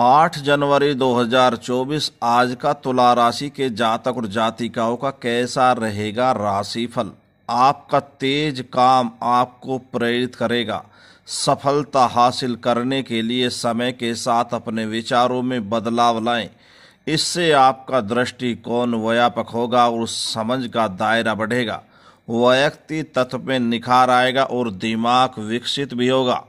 आठ जनवरी 2024 आज का तुला राशि के जातक और जातिकाओं का कैसा रहेगा राशिफल आपका तेज काम आपको प्रेरित करेगा सफलता हासिल करने के लिए समय के साथ अपने विचारों में बदलाव लाएं इससे आपका दृष्टिकोण व्यापक होगा और समझ का दायरा बढ़ेगा व्यक्ति तत्व में निखार आएगा और दिमाग विकसित भी होगा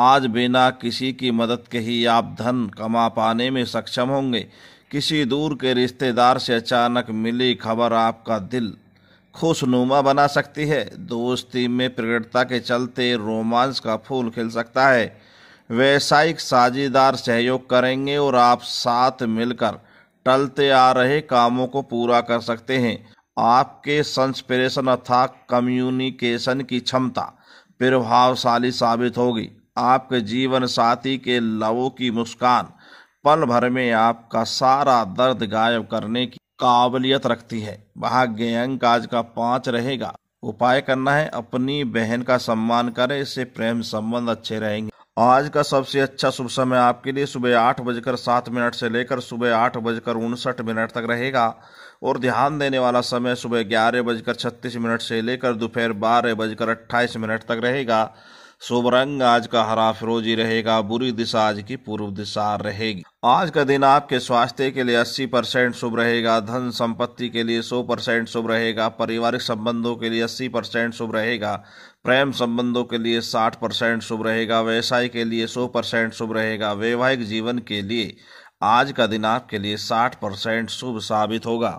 आज बिना किसी की मदद के ही आप धन कमा पाने में सक्षम होंगे किसी दूर के रिश्तेदार से अचानक मिली खबर आपका दिल खुशनुमा बना सकती है दोस्ती में प्रगटता के चलते रोमांस का फूल खिल सकता है व्यावसायिक साझेदार सहयोग करेंगे और आप साथ मिलकर टलते आ रहे कामों को पूरा कर सकते हैं आपके संस्पिरेशन अर्थात कम्युनिकेशन की क्षमता प्रभावशाली साबित होगी आपके जीवन साथी के लवों की मुस्कान पल भर में आपका सारा दर्द गायब करने की काबिलियत रखती है भाग्य अंक आज का पांच रहेगा उपाय करना है अपनी बहन का सम्मान करें इससे प्रेम संबंध अच्छे रहेंगे आज का सबसे अच्छा शुभ समय आपके लिए सुबह आठ बजकर सात मिनट से लेकर सुबह आठ बजकर उनसठ मिनट तक रहेगा और ध्यान देने वाला समय सुबह ग्यारह बजकर छत्तीस मिनट से लेकर दोपहर बारह बजकर अट्ठाईस मिनट तक रहेगा शुभ रंग आज का हरा फिरोजी रहेगा बुरी दिशा आज की पूर्व दिशा रहेगी आज का दिन आपके स्वास्थ्य के लिए 80 परसेंट शुभ रहेगा धन संपत्ति के लिए 100 परसेंट शुभ रहेगा पारिवारिक संबंधों के लिए 80 परसेंट शुभ रहेगा प्रेम संबंधों के लिए 60 परसेंट शुभ रहेगा व्यवसाय के लिए 100 परसेंट शुभ रहेगा वैवाहिक जीवन के लिए आज का दिन आपके लिए 60 परसेंट शुभ साबित होगा